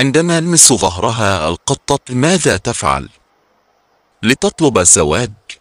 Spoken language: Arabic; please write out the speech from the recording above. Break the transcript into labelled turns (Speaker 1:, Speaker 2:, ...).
Speaker 1: عندما المس ظهرها القطة ماذا تفعل؟ لتطلب الزواج